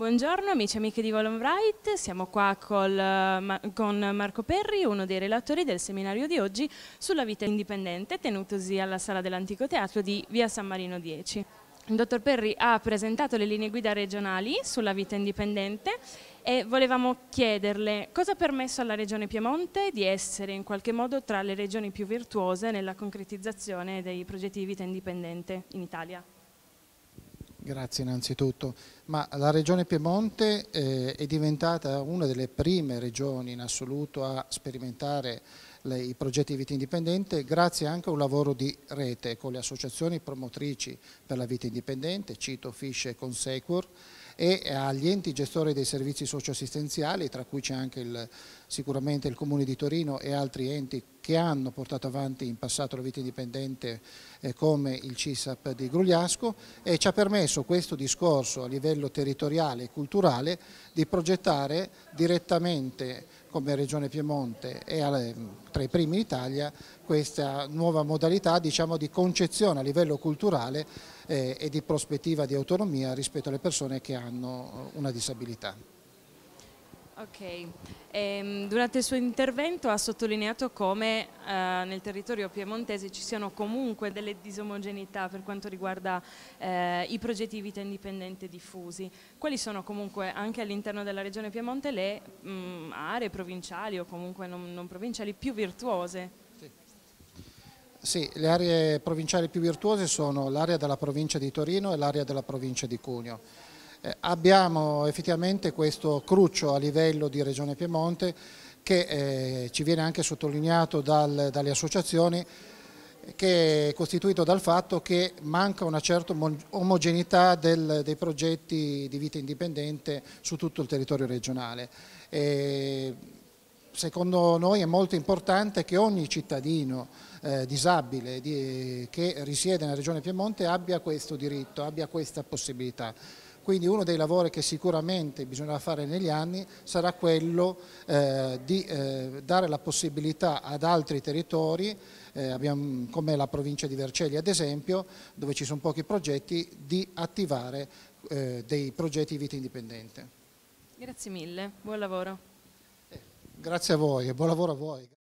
Buongiorno amici e amiche di Volonbright, siamo qua col, eh, ma, con Marco Perri, uno dei relatori del seminario di oggi sulla vita indipendente tenutosi alla sala dell'Antico Teatro di Via San Marino 10. Il dottor Perri ha presentato le linee guida regionali sulla vita indipendente e volevamo chiederle cosa ha permesso alla Regione Piemonte di essere in qualche modo tra le regioni più virtuose nella concretizzazione dei progetti di vita indipendente in Italia. Grazie innanzitutto. Ma la regione Piemonte eh, è diventata una delle prime regioni in assoluto a sperimentare le, i progetti di vita indipendente grazie anche a un lavoro di rete con le associazioni promotrici per la vita indipendente, cito Fisce e Consecur, e agli enti gestori dei servizi socioassistenziali, tra cui c'è anche il, sicuramente il Comune di Torino e altri enti che hanno portato avanti in passato la vita indipendente eh, come il CISAP di Grugliasco e ci ha permesso questo discorso a livello territoriale e culturale di progettare direttamente come Regione Piemonte e tra i primi in Italia questa nuova modalità diciamo, di concezione a livello culturale eh, e di prospettiva di autonomia rispetto alle persone che hanno eh, una disabilità. Ok, ehm, durante il suo intervento ha sottolineato come eh, nel territorio piemontese ci siano comunque delle disomogeneità per quanto riguarda eh, i progetti di vita indipendente diffusi. Quali sono comunque anche all'interno della regione Piemonte le mh, mm, aree provinciali o comunque non, non provinciali più virtuose? Sì. le aree provinciali più virtuose sono l'area della provincia di Torino e l'area della provincia di Cuneo eh, abbiamo effettivamente questo cruccio a livello di Regione Piemonte che eh, ci viene anche sottolineato dal, dalle associazioni che è costituito dal fatto che manca una certa omogeneità del, dei progetti di vita indipendente su tutto il territorio regionale. E secondo noi è molto importante che ogni cittadino eh, disabile di, che risiede nella regione Piemonte abbia questo diritto, abbia questa possibilità. Quindi uno dei lavori che sicuramente bisognerà fare negli anni sarà quello eh, di eh, dare la possibilità ad altri territori, eh, abbiamo, come la provincia di Vercelli ad esempio, dove ci sono pochi progetti, di attivare eh, dei progetti di vita indipendente. Grazie mille, buon lavoro. Eh, grazie a voi e buon lavoro a voi.